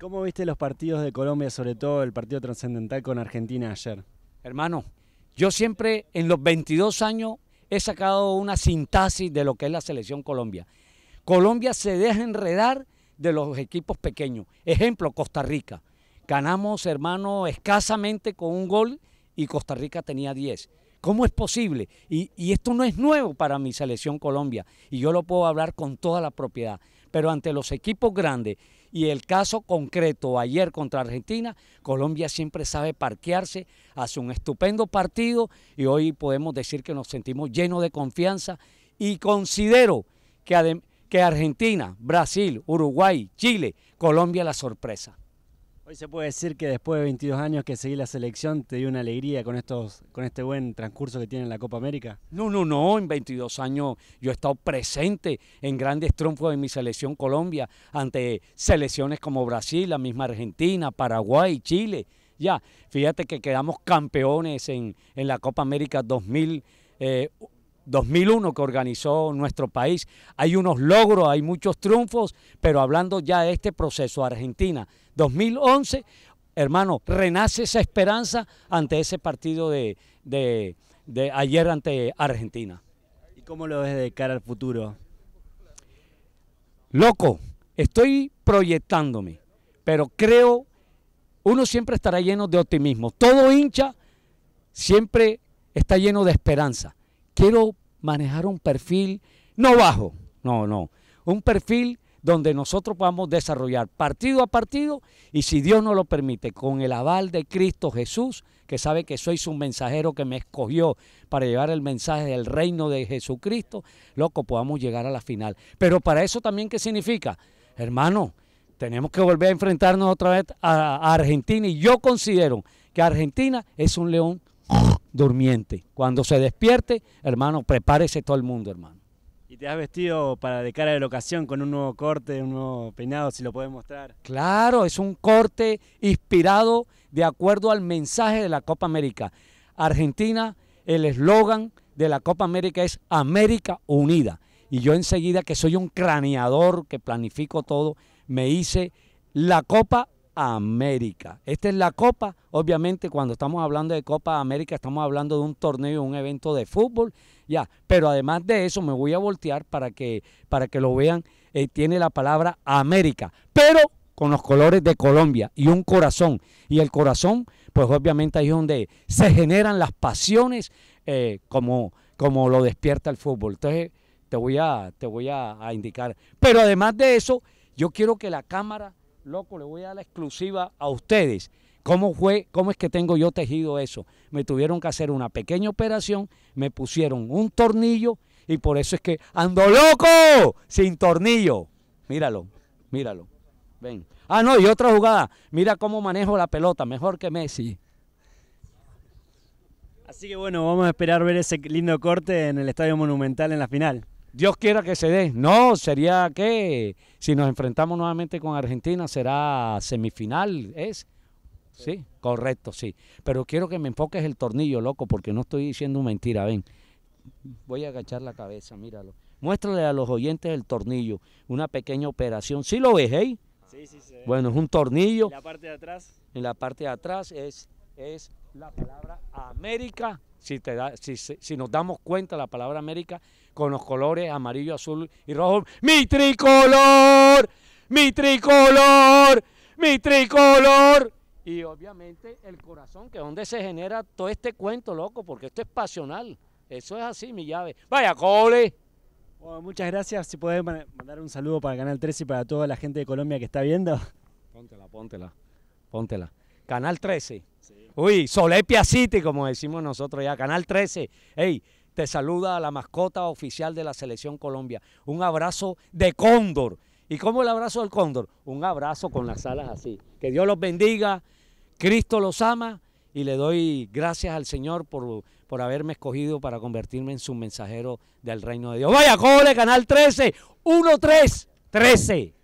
¿Cómo viste los partidos de Colombia, sobre todo el partido trascendental con Argentina ayer? Hermano, yo siempre en los 22 años he sacado una sintaxis de lo que es la selección Colombia. Colombia se deja enredar de los equipos pequeños. Ejemplo, Costa Rica. Ganamos, hermano, escasamente con un gol y Costa Rica tenía 10. ¿Cómo es posible? Y, y, esto no es nuevo para mi selección Colombia y yo lo puedo hablar con toda la propiedad. Pero ante los equipos grandes y el caso concreto ayer contra Argentina, Colombia siempre sabe parquearse, hace un estupendo partido y hoy podemos decir que nos sentimos llenos de confianza y considero que, que Argentina, Brasil, Uruguay, Chile, Colombia la sorpresa se puede decir que después de 22 años que seguí la selección, ¿te dio una alegría con, estos, con este buen transcurso que tiene la Copa América? No, no, no. En 22 años yo he estado presente en grandes triunfos de mi selección Colombia ante selecciones como Brasil, la misma Argentina, Paraguay, Chile. Ya, fíjate que quedamos campeones en, la Copa América 2000. 2001 que organizó nuestro país. Hay unos logros, hay muchos triunfos, pero hablando ya de este proceso, Argentina 2011, hermano, renace esa esperanza ante ese partido de, ayer ante Argentina. ¿Y cómo lo ves de cara al futuro? Loco, estoy proyectándome, pero creo, uno siempre estará lleno de optimismo. Todo hincha siempre está lleno de esperanza quiero manejar un perfil no bajo, no, no, un perfil donde nosotros podamos desarrollar partido a partido y si Dios nos lo permite, con el aval de Cristo Jesús, que sabe que soy su mensajero que me escogió para llevar el mensaje del reino de Jesucristo, loco, podamos llegar a la final. Pero para eso también, ¿qué significa? Hermano, tenemos que volver a enfrentarnos otra vez a Argentina y yo considero que Argentina es un león durmiente. Cuando se despierte, hermano, prepárese todo el mundo, hermano. Y te has vestido para de cara de la ocasión con un nuevo corte, un nuevo peinado, si lo puedes mostrar. Claro, es un corte inspirado de acuerdo al mensaje de la Copa América. Argentina, el eslogan de la Copa América es América Unida. Y yo enseguida, que soy un craneador, que planifico todo, me hice la Copa América. Esta es la Copa. Obviamente, cuando estamos hablando de Copa América, estamos hablando de un torneo, un evento de fútbol. Ya, pero además de eso, me voy a voltear para que, para que lo vean. Eh, tiene la palabra América, pero con los colores de Colombia y un corazón. Y el corazón, pues obviamente ahí es donde se generan las pasiones eh, como, como lo despierta el fútbol. Entonces, te voy, a, te voy a indicar. Pero además de eso, yo quiero que la cámara loco, le voy a dar la exclusiva a ustedes. ¿Cómo fue? ¿Cómo es que tengo yo tejido eso? Me tuvieron que hacer una pequeña operación, me pusieron un tornillo y por eso es que ando loco sin tornillo. Míralo, míralo. Ven. Ah, no, y otra jugada. Mira cómo manejo la pelota, mejor que Messi. Así que bueno, vamos a esperar ver ese lindo corte en el Estadio Monumental en la final. Dios quiera que se dé. No, sería que si nos enfrentamos nuevamente con Argentina será semifinal, ¿es? Sí. correcto, sí. Pero quiero que me enfoques el tornillo, loco, porque no estoy diciendo mentira, ven. Voy a agachar la cabeza, míralo. Muéstrale a los oyentes el tornillo, una pequeña operación. ¿Sí lo ves, hey? Sí, sí, sí. Bueno, es un tornillo. En la parte de atrás. En la parte de atrás es, es la palabra América si, te da, si, si, nos damos cuenta la palabra América con los colores amarillo, azul y rojo. Mi tricolor, mi tricolor, mi tricolor. Y obviamente el corazón, que es donde se genera todo este cuento, loco, porque esto es pasional. Eso es así, mi llave. Vaya, cole. Bueno, muchas gracias. Si puedes mandar un saludo para Canal 13 y para toda la gente de Colombia que está viendo. Póntela, póntela, póntela. Canal 13. Uy, Solepia City, como decimos nosotros ya, Canal 13. Hey, te saluda la mascota oficial de la Selección Colombia. Un abrazo de cóndor. ¿Y cómo el abrazo del cóndor? Un abrazo con las alas así. Que Dios los bendiga, Cristo los ama y le doy gracias al Señor por, por haberme escogido para convertirme en su mensajero del reino de Dios. Vaya, cole, Canal 13, 1-3, 13.